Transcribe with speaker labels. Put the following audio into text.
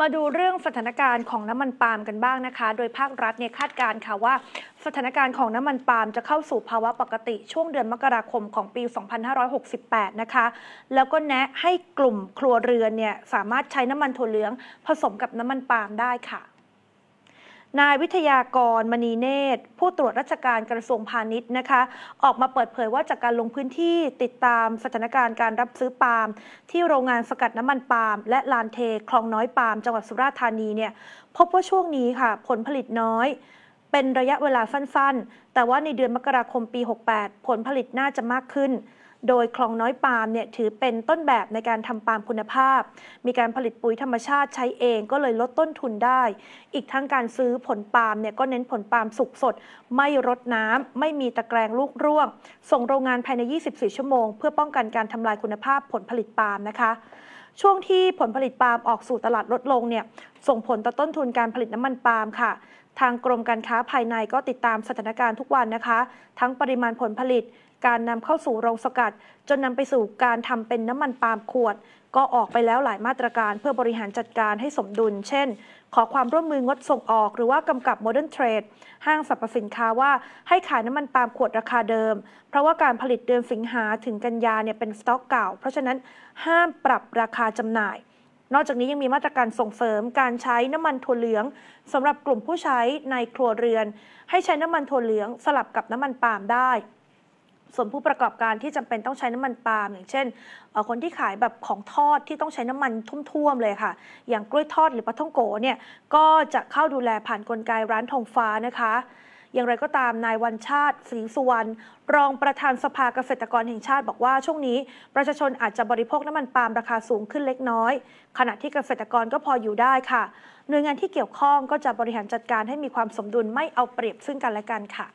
Speaker 1: มาดูเรื่องสถานการณ์ของน้ำมันปาล์มกันบ้างนะคะ โดยภาครัฐเนี่ยคาดการณ์ค่ะว่า สถานการณ์ของน้ำมันปาล์มจะเข้าสู่ภาวะปกติช่วงเดือนมกราคมของปี 2568 นะคะ แล้วก็แนะให้กลุ่มครัวเรือนเนี่ย สามารถใช้น้ำมันถั่วเหลืองผสมกับน้ำมันปาล์มได้ค่ะนายวิทยากรมณีเนตร ผู้ตรวจราชการกระทรวงพาณิชย์นะคะ ออกมาเปิดเผยว่าจากการลงพื้นที่ติดตามสถานการณ์การรับซื้อปาล์มที่โรงงานสกัดน้ำมันปาล์มและลานเทคลองน้อยปาล์มจังหวัดสุราษฎร์ธานีเนี่ยพบว่าช่วงนี้ค่ะ ผลผลิตน้อย เป็นระยะเวลาสั้นๆ แต่ว่าในเดือนมกราคมปี 68 ผลผลิตน่าจะมากขึ้นโดยคลองน้อยปาล์มเนี่ยถือเป็นต้นแบบในการทำปาล์มคุณภาพ มีการผลิตปุ๋ยธรรมชาติใช้เองก็เลยลดต้นทุนได้ อีกทั้งการซื้อผลปาล์มเนี่ยก็เน้นผลปาล์มสุกสด ไม่รดน้ำ ไม่มีตะแกรงลูกร่วง ส่งโรงงานภายใน 24 ชั่วโมง เพื่อป้องกันการทำลายคุณภาพผลผลิตปาล์มนะคะ ช่วงที่ผลผลิตปาล์มออกสู่ตลาดลดลงเนี่ยส่งผลต่อต้นทุนการผลิตน้ำมันปาล์มค่ะทางกรมการค้าภายในก็ติดตามสถานการณ์ทุกวันนะคะ ทั้งปริมาณผลผลิตการนำเข้าสู่โรงสกัด จนนำไปสู่การทำเป็นน้ำมันปาล์มขวด ก็ออกไปแล้วหลายมาตรการเพื่อบริหารจัดการให้สมดุล เช่นขอความร่วมมืองดส่งออกหรือว่ากำกับโมเดิร์นเทรดห้างสรรพสินค้าว่าให้ขายน้ำมันปาล์มขวดราคาเดิม เพราะว่าการผลิตเดือนสิงหาถึงกันยาเนี่ยเป็นสต็อกเก่า เพราะฉะนั้นห้ามปรับราคาจำหน่ายนอกจากนี้ยังมีมาตรการส่งเสริมการใช้น้ำมันถั่วเหลืองสำหรับกลุ่มผู้ใช้ในครัวเรือน ให้ใช้น้ำมันถั่วเหลืองสลับกับน้ำมันปาล์มได้ ส่วนผู้ประกอบการที่จำเป็นต้องใช้น้ำมันปาล์มอย่างเช่นคนที่ขายแบบของทอดที่ต้องใช้น้ำมันทุ่มๆเลยค่ะ อย่างกล้วยทอดหรือปลาท่องโกเนี่ยก็จะเข้าดูแลผ่านนกลไกร้านทองฟ้านะคะอย่างไรก็ตาม นายวันชาติศรีสุวรรณรองประธานสภาเกษตรกรแห่งชาติบอกว่าช่วงนี้ ประชาชนอาจจะบริโภคน้ำมันปาล์มราคาสูงขึ้นเล็กน้อย ขณะที่เกษตรกรก็พออยู่ได้ค่ะ หน่วยงานที่เกี่ยวข้องก็จะบริหารจัดการให้มีความสมดุลไม่เอาเปรียบซึ่งกันและกันค่ะ